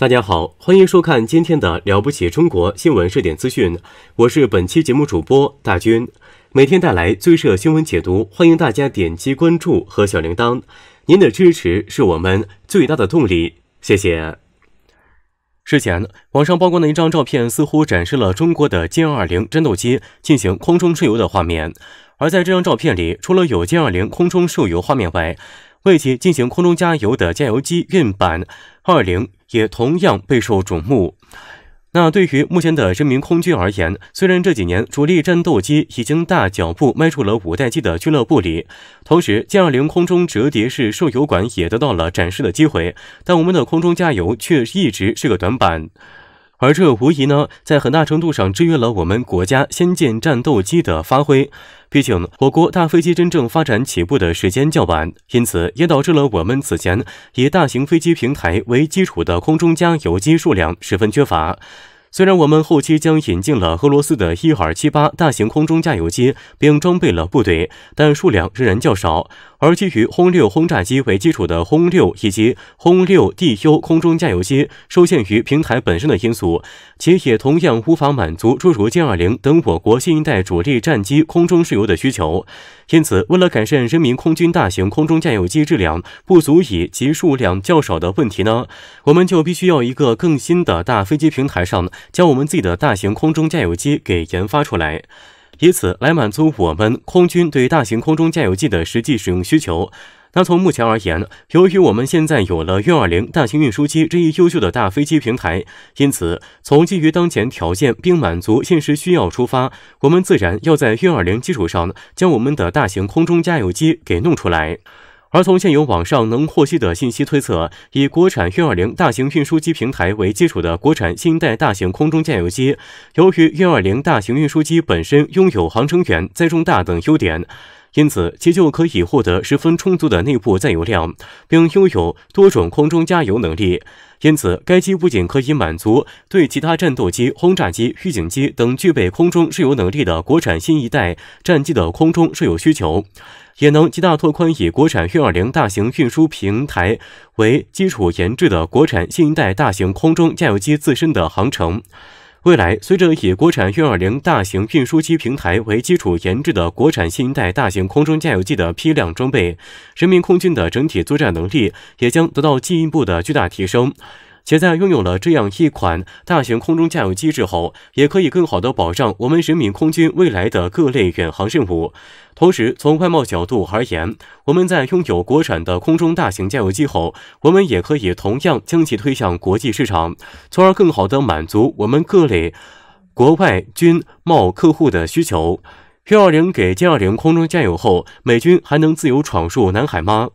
大家好，欢迎收看今天的《了不起中国新闻热点资讯》，我是本期节目主播大军，每天带来最热新闻解读，欢迎大家点击关注和小铃铛，您的支持是我们最大的动力，谢谢。之前网上曝光的一张照片，似乎展示了中国的歼二零战斗机进行空中输油的画面，而在这张照片里，除了有歼二零空中输油画面外，为其进行空中加油的加油机运版二零。也同样备受瞩目。那对于目前的人民空军而言，虽然这几年主力战斗机已经大脚步迈出了五代机的俱乐部里，同时歼二零空中折叠式受油管也得到了展示的机会，但我们的空中加油却一直是个短板。而这无疑呢，在很大程度上制约了我们国家先进战斗机的发挥。毕竟，我国大飞机真正发展起步的时间较晚，因此也导致了我们此前以大型飞机平台为基础的空中加油机数量十分缺乏。虽然我们后期将引进了俄罗斯的伊尔七八大型空中加油机，并装备了部队，但数量仍然较少。而基于轰六轰炸机为基础的轰六以及轰六 DU 空中加油机，受限于平台本身的因素，且也同样无法满足诸如歼二零等我国新一代主力战机空中试油的需求。因此，为了改善人民空军大型空中加油机质量不足以及数量较少的问题呢，我们就必须要一个更新的大飞机平台上。将我们自己的大型空中加油机给研发出来，以此来满足我们空军对大型空中加油机的实际使用需求。那从目前而言，由于我们现在有了运二零大型运输机这一优秀的大飞机平台，因此从基于当前条件并满足现实需要出发，我们自然要在运二零基础上将我们的大型空中加油机给弄出来。而从现有网上能获悉的信息推测，以国产运二零大型运输机平台为基础的国产新一代大型空中加油机，由于运二零大型运输机本身拥有航程远、载重大等优点。因此，其就可以获得十分充足的内部载油量，并拥有多种空中加油能力。因此，该机不仅可以满足对其他战斗机、轰炸机、预警机等具备空中加油能力的国产新一代战机的空中加油需求，也能极大拓宽以国产运二零大型运输平台为基础研制的国产新一代大型空中加油机自身的航程。未来，随着以国产运二零大型运输机平台为基础研制的国产新一代大型空中加油机的批量装备，人民空军的整体作战能力也将得到进一步的巨大提升。且在拥有了这样一款大型空中加油机之后，也可以更好的保障我们人民空军未来的各类远航任务。同时，从外贸角度而言，我们在拥有国产的空中大型加油机后，我们也可以同样将其推向国际市场，从而更好地满足我们各类国外军贸客户的需求。运二零给歼二零空中加油后，美军还能自由闯入南海吗？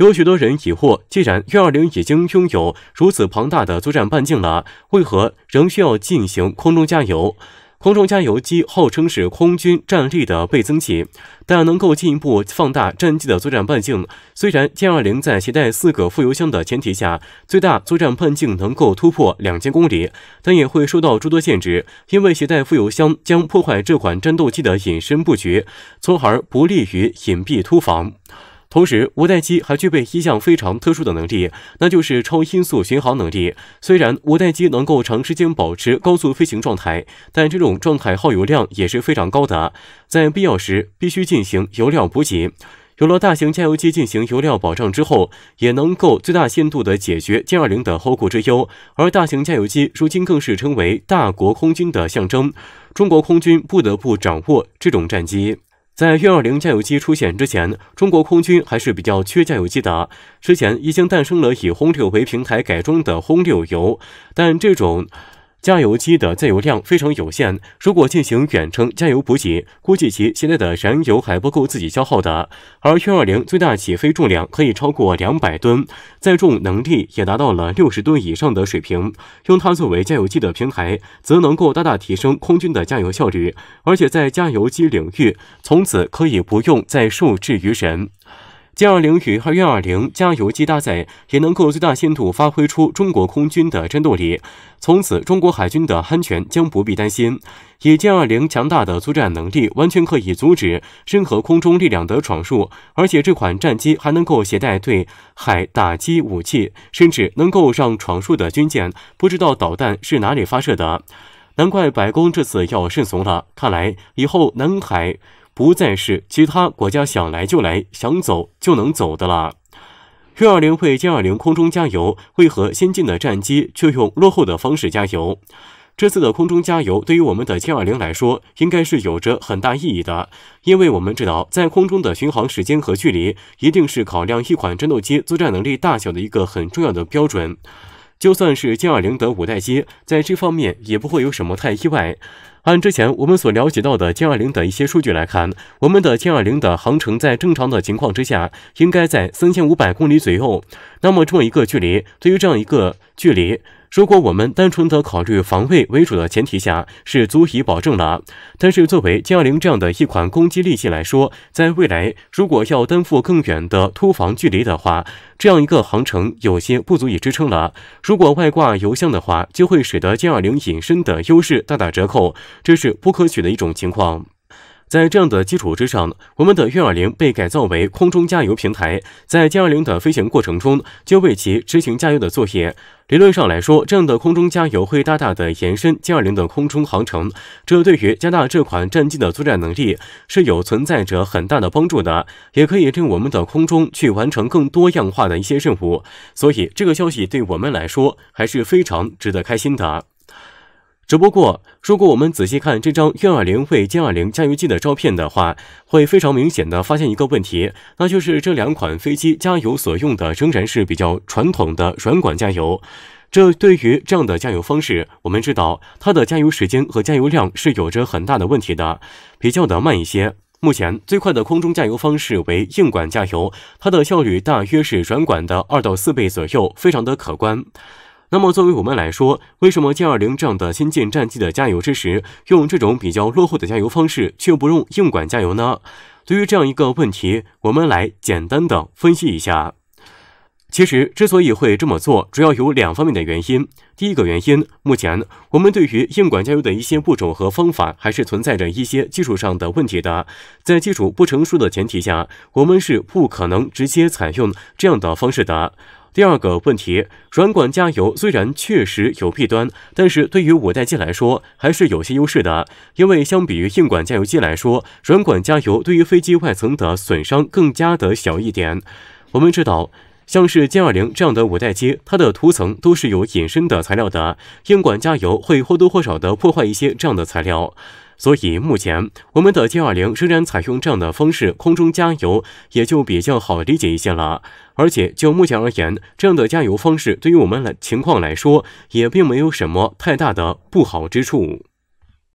有许多人疑惑，既然歼二零已经拥有如此庞大的作战半径了，为何仍需要进行空中加油？空中加油机号称是空军战力的倍增器，但能够进一步放大战机的作战半径。虽然歼二零在携带四个副油箱的前提下，最大作战半径能够突破两千公里，但也会受到诸多限制，因为携带副油箱将破坏这款战斗机的隐身布局，从而不利于隐蔽突防。同时，五代机还具备一项非常特殊的能力，那就是超音速巡航能力。虽然五代机能够长时间保持高速飞行状态，但这种状态耗油量也是非常高的，在必要时必须进行油料补给。有了大型加油机进行油料保障之后，也能够最大限度地解决歼二零的后顾之忧。而大型加油机如今更是成为大国空军的象征，中国空军不得不掌握这种战机。在运二零加油机出现之前，中国空军还是比较缺加油机的。之前已经诞生了以轰六为平台改装的轰六油，但这种。加油机的载油量非常有限，如果进行远程加油补给，估计其携带的燃油还不够自己消耗的。而运二零最大起飞重量可以超过两百吨，载重能力也达到了六十吨以上的水平。用它作为加油机的平台，则能够大大提升空军的加油效率，而且在加油机领域，从此可以不用再受制于人。歼二零与二幺二零加油机搭载，也能够最大限度发挥出中国空军的战斗力。从此，中国海军的安全将不必担心。以歼二零强大的作战能力，完全可以阻止任何空中力量的闯入。而且，这款战机还能够携带对海打击武器，甚至能够让闯入的军舰不知道导弹是哪里发射的。难怪白宫这次要顺从了。看来以后南海。不再是其他国家想来就来、想走就能走的了。运二零为歼二零空中加油，为何先进的战机却用落后的方式加油？这次的空中加油对于我们的歼二零来说，应该是有着很大意义的，因为我们知道，在空中的巡航时间和距离，一定是考量一款战斗机作战能力大小的一个很重要的标准。就算是歼二零的五代机，在这方面也不会有什么太意外。按之前我们所了解到的歼二零的一些数据来看，我们的歼二零的航程在正常的情况之下，应该在三千五百公里左右。那么这么一个距离，对于这样一个距离，如果我们单纯的考虑防卫为主的前提下，是足以保证了。但是作为歼二零这样的一款攻击利器来说，在未来如果要担负更远的突防距离的话，这样一个航程有些不足以支撑了。如果外挂油箱的话，就会使得歼二零隐身的优势大打折扣。这是不可取的一种情况。在这样的基础之上，我们的运二零被改造为空中加油平台，在歼二零的飞行过程中，就为其执行加油的作业。理论上来说，这样的空中加油会大大的延伸歼二零的空中航程，这对于加大这款战机的作战能力是有存在着很大的帮助的，也可以令我们的空中去完成更多样化的一些任务。所以，这个消息对我们来说还是非常值得开心的。只不过，如果我们仔细看这张运二零为歼二零加油机的照片的话，会非常明显的发现一个问题，那就是这两款飞机加油所用的仍然是比较传统的软管加油。这对于这样的加油方式，我们知道它的加油时间和加油量是有着很大的问题的，比较的慢一些。目前最快的空中加油方式为硬管加油，它的效率大约是软管的二到四倍左右，非常的可观。那么，作为我们来说，为什么歼二零这样的先进战机的加油之时，用这种比较落后的加油方式，却不用硬管加油呢？对于这样一个问题，我们来简单的分析一下。其实，之所以会这么做，主要有两方面的原因。第一个原因，目前我们对于硬管加油的一些步骤和方法，还是存在着一些技术上的问题的。在技术不成熟的前提下，我们是不可能直接采用这样的方式的。第二个问题，软管加油虽然确实有弊端，但是对于五代机来说还是有些优势的，因为相比于硬管加油机来说，软管加油对于飞机外层的损伤更加的小一点。我们知道，像是歼二零这样的五代机，它的涂层都是有隐身的材料的，硬管加油会或多或少的破坏一些这样的材料。所以目前我们的歼二零仍然采用这样的方式空中加油，也就比较好理解一些了。而且就目前而言，这样的加油方式对于我们来情况来说，也并没有什么太大的不好之处。